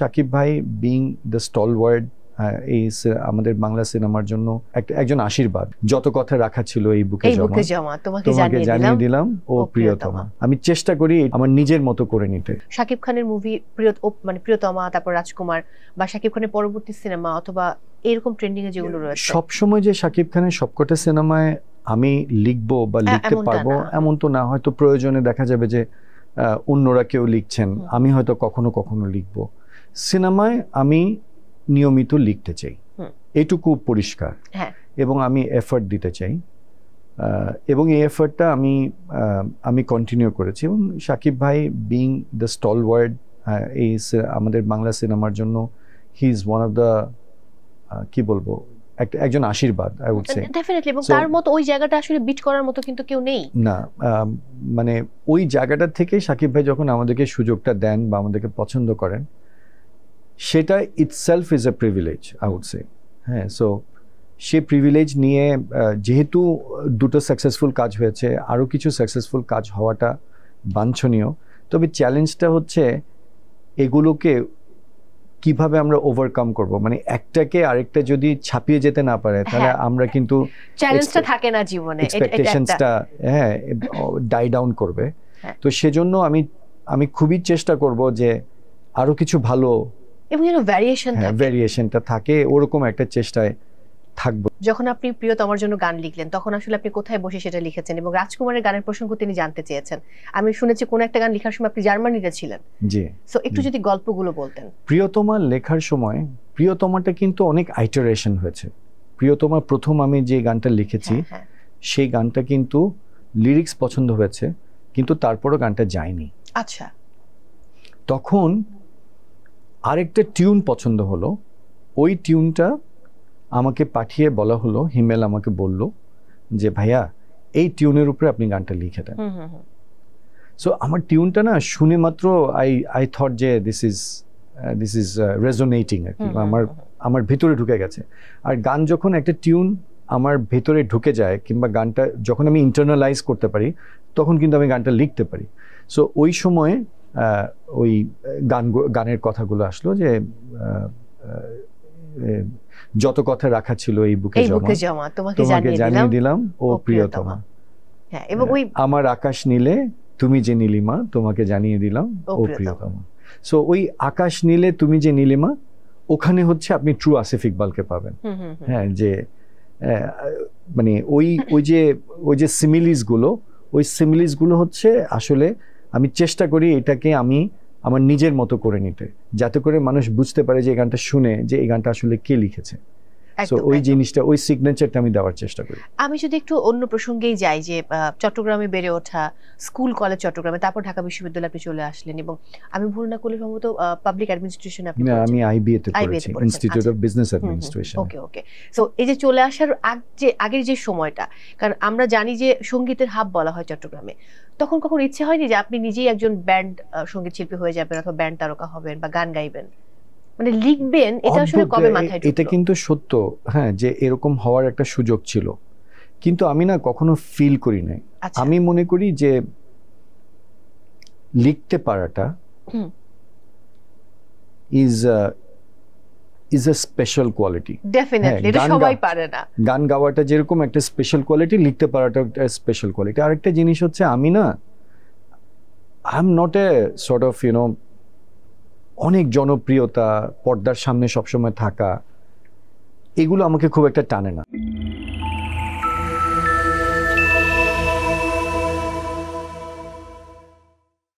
শাকিব ভাই being the word এই আমাদের বাংলা সিনেমার জন্য একজন আশীর্বাদ যত কথা রাখা ছিল এই বুকে জমা তোমাকে জানিয়ে দিলাম ও প্রিয়তমা আমি চেষ্টা করি আমার নিজের মতো করে নিতে শাকিব খানের মুভি প্রিয় মানে প্রিয়তমা তারপর রাজকুমার বা শাকিব খানের পরবর্তী সিনেমা অথবা এরকম ট্রেন্ডিং এ যেগুলো রয়েছে সবসময় যে শাকিব খানের সবকটা সিনেমায় আমি লিখবো বা হ্যাঁ, লিখতে পারবো এমন তো না হয়তো প্রয়োজনে দেখা যাবে যে অন্যরা কেউ লিখছেন আমি হয়তো কখনো কখনো লিখবো সিনেমায় আমি নিয়মিত লিখতে চাই এটুকু পরিষ্কার হ্যাঁ। এবং আমি এফার্ট দিতে চাই এবং এই এফার্টটা আমি আমি কন্টিনিউ করেছি এবং সাকিব ভাই বিং দ্য স্টল ওয়ার্ড এই আমাদের বাংলা সিনেমার জন্য he is one of the কি বলবো একজন আশীর্বাদ আই উড সে ডেফিনেটলি এবং তার মতো ওই জায়গাটা আসলে বিট করার মতো কিন্তু কেউ নেই না মানে ওই জায়গাটা থেকে সাকিব ভাই যখন আমাদেরকে সুযোগটা দেন বা আমাদেরকে পছন্দ করেন সেটা itself is a privilege out say হ্যাঁ সো সে প্রিভিলেজ নিয়ে যেহেতু দুটো সাকসেসফুল কাজ হয়েছে আরও কিছু সাকসেসফুল কাজ হওয়াটা বাঞ্ছনীয় তবে চ্যালেঞ্জটা হচ্ছে এগুলোকে কিভাবে আমরা ওভারকাম করব মানে একটাকে আরেকটা যদি ছাপিয়ে যেতে না পারে তাহলে হ্যাঁ, আমরা হ্যাঁ। কিন্তু চ্যালেঞ্জটা থাকে না জীবনে এক্সপেকটেশনসটা হ্যাঁ ডাই ডাউন করবে হ্যাঁ। তো সেজন্য আমি আমি খুবই চেষ্টা করব যে আরও কিছু ভালো এবং যেন ভ্যারিয়েশন হ্যাঁ ভ্যারিয়েশনটা থাকে ওরকম একটা চেষ্টায় থাকবো যখন আপনি প্রিয়তমার জন্য গান লিখলেন তখন আসলে আপনি কোথায় বসে সেটা লিখেছেন এবং রাজকুমারের গানের প্রসঙ্গ তিনি জানতে চেয়েছেন আমি শুনেছি কোন একটা গান লেখার সময় আপনি জার্মানিতে ছিলেন জি সো একটু যদি গল্পগুলো বলতেন প্রিয়তমা লেখার সময় প্রিয়তমাটা কিন্তু অনেক আইটারেশন হয়েছে প্রিয়তমা প্রথম আমি যে গানটা লিখেছি হ্যাঁ, হ্যাঁ। সেই গানটা কিন্তু লিরিক্স পছন্দ হয়েছে কিন্তু তারপরও গানটা যায়নি আচ্ছা তখন আরেকটা টিউন পছন্দ হলো ওই টিউনটা আমাকে পাঠিয়ে বলা হলো হিমেল আমাকে বলল যে ভাইয়া এই টিউনের উপরে আপনি গানটা লিখে দেন সো আমার টিউনটা না শুনে মাত্র আই আই থট যে this is this is resonating আর কি আমার আমার ভেতরে ঢুকে গেছে আর গান যখন একটা টিউন আমার ভেতরে ঢুকে যায় কিংবা গানটা যখন আমি ইন্টারনালাইজ করতে পারি তখন কিন্তু আমি গানটা লিখতে পারি সো ওই সময়ে ওই গান গানের কথাগুলো আসলো যে যত কথা রাখা ছিল এই বুকে জমা তোমাকে জানিয়ে দিলাম ও প্রিয়তমা হ্যাঁ, হ্যাঁ, আমার আকাশ নীলে তুমি যে নীলিমা তোমাকে জানিয়ে দিলাম ও প্রিয়তমা সো ওই আকাশ নীলে তুমি যে নীলিমা ওখানে হচ্ছে আপনি ট্রু আসিফ ইকবালকে পাবেন হ্যাঁ যে মানে ওই ওই যে ওই যে সিমিলিস গুলো ওই সিমিলিস গুলো হচ্ছে আসলে আমি চেষ্টা করি এটাকে আমি আমার নিজের মতো করে নিতে যাতে করে মানুষ বুঝতে পারে যে এই গানটা শুনে যে এই গানটা আসলে কে লিখেছে ওই জিনিসটা ওই সিগনেচারটা আমি দেওয়ার চেষ্টা করি আমি যদি একটু অন্য প্রসঙ্গেই যাই যে চট্টগ্রামে বেড়ে ওঠা স্কুল কলেজ চট্টগ্রামে তারপর ঢাকা আপনি চলে আসলেন এবং আমি ভুল না করলে সম্ভবত পাবলিক অ্যাডমিনিস্ট্রেশন আপনি আমি আইবিএ তে institute of business administration okay okay so এই যে চলে আসার আগ যে আগের যে সময়টা কারণ আমরা জানি যে সঙ্গীতের হাব বলা হয় চট্টগ্রামে তখন কখন ইচ্ছে হয়নি যে আপনি নিজেই একজন ব্যান্ড সঙ্গীত শিল্পী হয়ে যাবেন অথবা ব্যান্ড তারকা হবেন বা গান গাইবেন মানে লিখবেন এটা আসলে কবে মাথায় এটা কিন্তু সত্য হ্যাঁ যে এরকম হওয়ার একটা সুযোগ ছিল কিন্তু আমি না কখনো ফিল করি নাই আচ্ছা। আমি মনে করি যে লিখতে পারাটা is is a special quality definitely এটা সবাই পারে না গান গাওয়াটা যেরকম একটা স্পেশাল কোয়ালিটি লিখতে পারাটা একটা স্পেশাল কোয়ালিটি আরেকটা জিনিস হচ্ছে আমি না I am not a sort of you know অনেক জনপ্রিয়তা পর্দার সামনে সবসময় থাকা এগুলো আমাকে খুব একটা টানে না